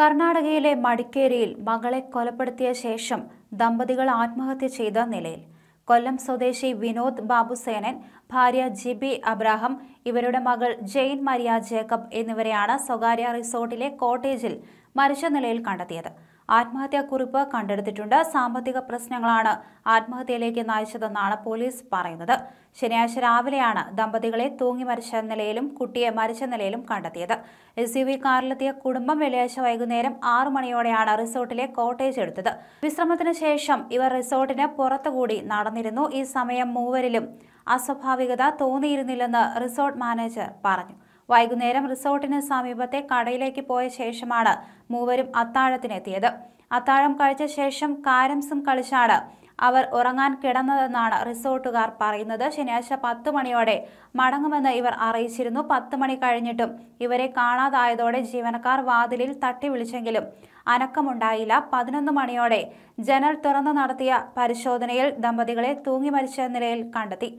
കർണാടകയിലെ മടിക്കേരിയിൽ മകളെ കൊലപ്പെടുത്തിയ ശേഷം ദമ്പതികൾ ആത്മഹത്യ ചെയ്ത നിലയിൽ കൊല്ലം സ്വദേശി വിനോദ് ബാബുസേനൻ ഭാര്യ ജിബി അബ്രാഹം ഇവരുടെ മകൾ ജെയിൻ മരിയ ജേക്കബ് എന്നിവരെയാണ് സ്വകാര്യ റിസോർട്ടിലെ കോട്ടേജിൽ മരിച്ച നിലയിൽ കണ്ടെത്തിയത് ആത്മഹത്യാക്കുറിപ്പ് കണ്ടെടുത്തിട്ടുണ്ട് സാമ്പത്തിക പ്രശ്നങ്ങളാണ് ആത്മഹത്യയിലേക്ക് നയിച്ചതെന്നാണ് പോലീസ് പറയുന്നത് ശനിയാഴ്ച രാവിലെയാണ് ദമ്പതികളെ തൂങ്ങി മരിച്ച നിലയിലും കുട്ടിയെ മരിച്ച നിലയിലും കണ്ടെത്തിയത് എസ് യു വി കാറിലെത്തിയ കുടുംബം വെള്ളിയാഴ്ച വൈകുന്നേരം ആറു മണിയോടെയാണ് റിസോർട്ടിലെ കോട്ടേജ് എടുത്തത് വിശ്രമത്തിന് ശേഷം ഇവർ റിസോർട്ടിന് പുറത്തുകൂടി നടന്നിരുന്നു ഈ സമയം മൂവരിലും അസ്വാഭാവികത തോന്നിയിരുന്നില്ലെന്ന് റിസോർട്ട് മാനേജർ പറഞ്ഞു വൈകുന്നേരം റിസോർട്ടിന് സമീപത്തെ കടയിലേക്ക് പോയ ശേഷമാണ് മൂവരും അത്താഴത്തിനെത്തിയത് അത്താഴം കഴിച്ച ശേഷം കാരംസും കളിച്ചാണ് അവർ ഉറങ്ങാൻ കിടന്നതെന്നാണ് റിസോർട്ടുകാർ പറയുന്നത് ശനിയാഴ്ച പത്ത് മണിയോടെ മടങ്ങുമെന്ന് ഇവർ അറിയിച്ചിരുന്നു പത്ത് മണി കഴിഞ്ഞിട്ടും ഇവരെ കാണാതായതോടെ ജീവനക്കാർ വാതിലിൽ തട്ടി വിളിച്ചെങ്കിലും അനക്കമുണ്ടായില്ല പതിനൊന്ന് മണിയോടെ ജനൽ തുറന്നു നടത്തിയ പരിശോധനയിൽ ദമ്പതികളെ തൂങ്ങി മരിച്ച നിലയിൽ കണ്ടെത്തി